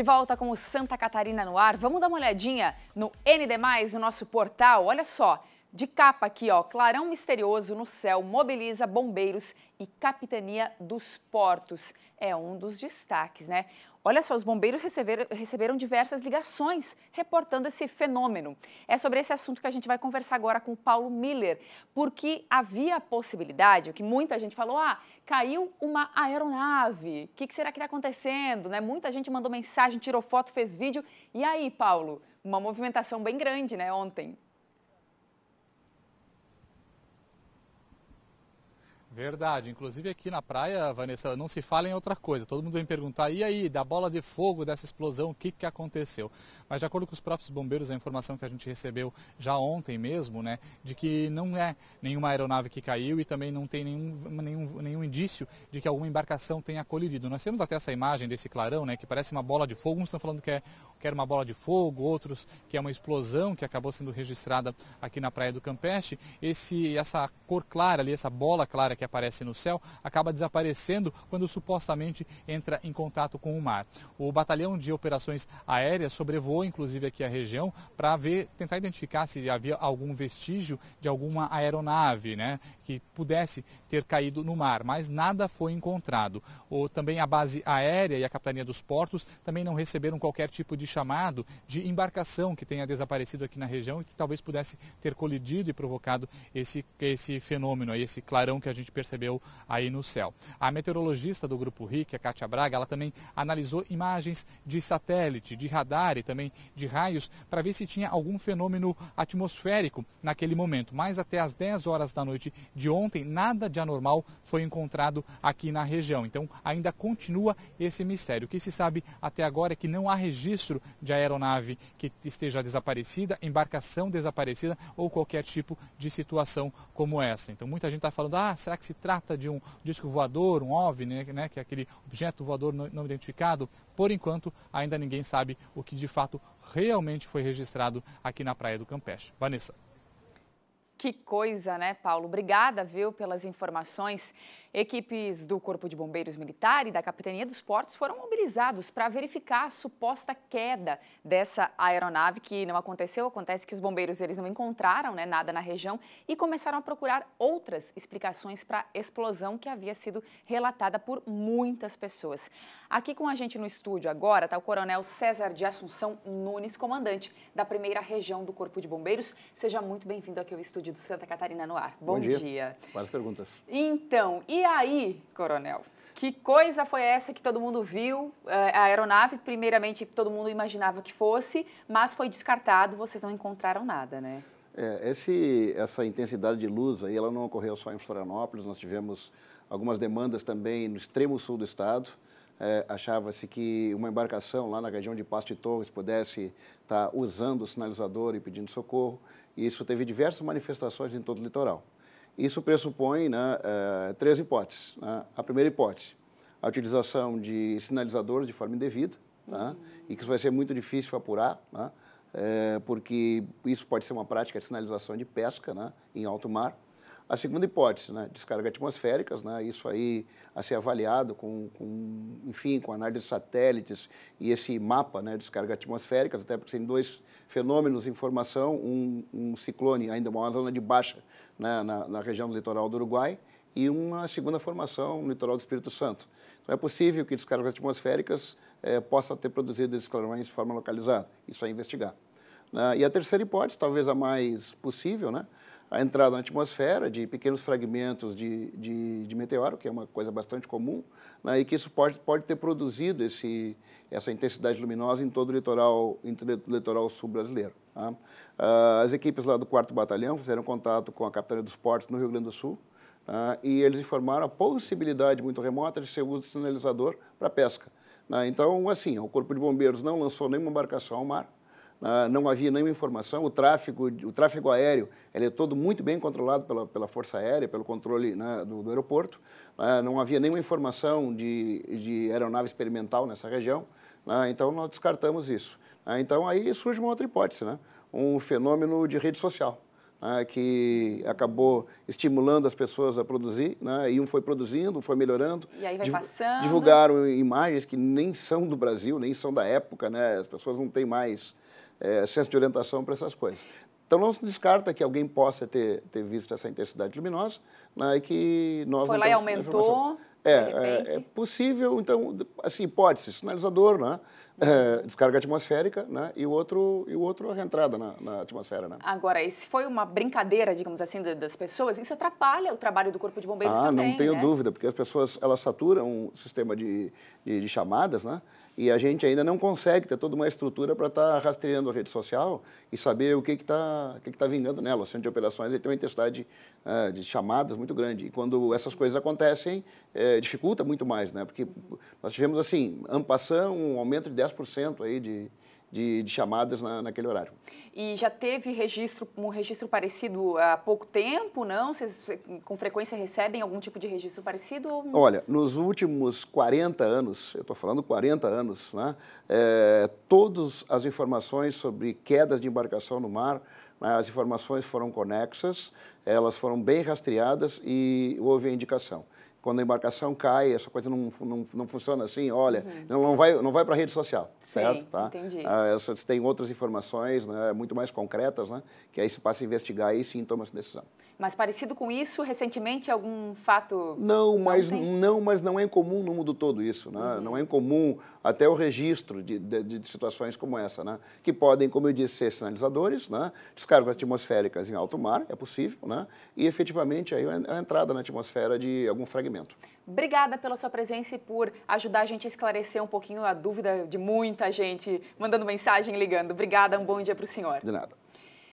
De volta com o Santa Catarina no ar, vamos dar uma olhadinha no ND, o nosso portal. Olha só, de capa aqui, ó, clarão misterioso no céu mobiliza bombeiros e capitania dos portos. É um dos destaques, né? Olha só, os bombeiros receberam, receberam, diversas ligações reportando esse fenômeno. É sobre esse assunto que a gente vai conversar agora com o Paulo Miller, porque havia a possibilidade, que muita gente falou, ah, caiu uma aeronave, o que, que, será que está acontecendo? Né? Muita gente mandou mensagem, tirou foto, fez vídeo. E aí, Paulo, uma movimentação bem grande né, ontem. Verdade. Inclusive aqui na praia, Vanessa, não se fala em outra coisa. Todo mundo vem perguntar, e aí, da bola de fogo, dessa explosão, o que, que aconteceu? Mas de acordo com os próprios bombeiros, a informação que a gente recebeu já ontem mesmo, né, de que não é nenhuma aeronave que caiu e também não tem nenhum, nenhum, nenhum indício de que alguma embarcação tenha colidido. Nós temos até essa imagem desse clarão, né, que parece uma bola de fogo. Uns estão falando que é, que era uma bola de fogo, outros que é uma explosão que acabou sendo registrada aqui na praia do Campeche. Esse, essa cor clara ali, essa bola clara que aparece no céu acaba desaparecendo quando supostamente entra em contato com o mar. O batalhão de operações aéreas sobrevoou inclusive aqui a região para ver, tentar identificar se havia algum vestígio de alguma aeronave, né, que pudesse ter caído no mar, mas nada foi encontrado. Ou também a base aérea e a capitania dos portos também não receberam qualquer tipo de chamado de embarcação que tenha desaparecido aqui na região e que talvez pudesse ter colidido e provocado esse esse fenômeno, esse clarão que a gente gente percebeu aí no céu. A meteorologista do Grupo RIC, a Kátia Braga, ela também analisou imagens de satélite, de radar e também de raios para ver se tinha algum fenômeno atmosférico naquele momento. Mas até as 10 horas da noite de ontem, nada de anormal foi encontrado aqui na região. Então ainda continua esse mistério. O que se sabe até agora é que não há registro de aeronave que esteja desaparecida, embarcação desaparecida ou qualquer tipo de situação como essa. Então muita gente está falando, ah, será que que se trata de um disco voador, um OVNI, né, né, que é aquele objeto voador não identificado, por enquanto ainda ninguém sabe o que de fato realmente foi registrado aqui na Praia do Campeche. Vanessa. Que coisa, né, Paulo? Obrigada, viu, pelas informações. Equipes do Corpo de Bombeiros Militar e da Capitania dos Portos foram mobilizados para verificar a suposta queda dessa aeronave, que não aconteceu. Acontece que os bombeiros eles não encontraram né, nada na região e começaram a procurar outras explicações para a explosão que havia sido relatada por muitas pessoas. Aqui com a gente no estúdio agora está o Coronel César de Assunção Nunes, comandante da primeira região do Corpo de Bombeiros. Seja muito bem-vindo aqui ao estúdio do Santa Catarina no Ar. Bom, Bom dia. dia. Várias perguntas. Então, e e aí, coronel? Que coisa foi essa que todo mundo viu? Eh, a aeronave, primeiramente, todo mundo imaginava que fosse, mas foi descartado, vocês não encontraram nada, né? É, esse, essa intensidade de luz aí, ela não ocorreu só em Florianópolis, nós tivemos algumas demandas também no extremo sul do estado. É, Achava-se que uma embarcação lá na região de Pasto e Torres pudesse estar tá usando o sinalizador e pedindo socorro. E isso teve diversas manifestações em todo o litoral. Isso pressupõe né, eh, três hipóteses. Né? A primeira hipótese, a utilização de sinalizadores de forma indevida, uhum. né? e que isso vai ser muito difícil apurar, é, porque isso pode ser uma prática de sinalização de pesca né, em alto mar. A segunda hipótese, né, descargas atmosféricas, né, isso aí a ser avaliado com, com, enfim, com análise de satélites e esse mapa, né, descargas atmosféricas, até porque tem dois fenômenos em formação, um, um ciclone, ainda uma zona de baixa né, na, na região do litoral do Uruguai, e uma segunda formação no litoral do Espírito Santo. Então é possível que descargas atmosféricas eh, possam ter produzido esses clarões de forma localizada, isso a é investigar. Uh, e a terceira hipótese, talvez a mais possível, né, a entrada na atmosfera de pequenos fragmentos de, de, de meteoro, que é uma coisa bastante comum, né, e que isso pode, pode ter produzido esse, essa intensidade luminosa em todo o litoral, em todo litoral sul brasileiro. Tá? Ah, as equipes lá do 4 Batalhão fizeram contato com a Capitania dos Portos no Rio Grande do Sul, tá? e eles informaram a possibilidade muito remota de ser uso de sinalizador para pesca. Né? então, assim, o Corpo de Bombeiros não lançou nenhuma embarcação ao mar, ah, não havia nenhuma informação. O tráfego, o tráfego aéreo ele é todo muito bem controlado pela, pela Força Aérea, pelo controle né, do, do, aeroporto. Ah, não havia nenhuma informação de, de aeronave experimental nessa região. Né, então, nós descartamos isso. Ah, então, aí surge uma outra hipótese, né? um fenômeno de rede social. Né, que acabou estimulando as pessoas a produzir, né, e um foi produzindo, um foi melhorando. E aí vai div passando. Divulgaram imagens que nem são do Brasil, nem são da época, né, as pessoas não têm mais é, senso de orientação para essas coisas. Então não se descarta que alguém possa ter, ter visto essa intensidade luminosa né, e que nós... Foi lá e aumentou... É, é, é, possível, então, assim, hipótese, sinalizador, né? É, descarga atmosférica, né? E o outro, e o outro a reentrada na, na atmosfera, né? Agora, isso se foi uma brincadeira, digamos assim, das pessoas, isso atrapalha o trabalho do Corpo de Bombeiros ah, também, não tenho né? dúvida, porque as pessoas, elas saturam o sistema de, de, de chamadas, né? E a gente ainda não consegue ter toda uma estrutura para estar tá rastreando a rede social e saber o que está que tá, que que tá vingando nela. O centro de operações ele tem uma intensidade uh, de chamadas muito grande. E quando essas coisas acontecem, é, eh, dificulta muito mais, né? Porque nós tivemos, assim, ano passado, um aumento de 10% aí de, de, de, chamadas na, naquele horário. E já teve registro, um registro parecido há pouco tempo, não? Vocês eh, com frequência recebem algum tipo de registro parecido? Olha, nos últimos 40 anos, eu estou falando 40 anos, né? É, todas as informações sobre quedas de embarcação no mar, né, as informações foram conexas, elas foram bem rastreadas e houve a indicação quando a embarcação cai, essa coisa não, não, não funciona assim, olha, uhum. não vai, não vai para a rede social, Sim, certo? Tá? Entendi. Ah, tem outras informações né, muito mais concretas, né, que aí você passa a investigar e sim toma essa decisão. Mas parecido com isso, recentemente, algum fato... Não, mas não, não mas não é incomum no mundo todo isso, né? Uhum. Não é incomum até o registro de, de, de, situações como essa, né? Que podem, como eu disse, ser sinalizadores, né? Descargas atmosféricas em alto mar, é possível, né? E efetivamente aí é a entrada na atmosfera de algum fragmento segmento. Obrigada pela sua presença e por ajudar a gente a esclarecer um pouquinho a dúvida de muita gente, mandando mensagem, ligando. Obrigada, um bom dia para o senhor. De nada.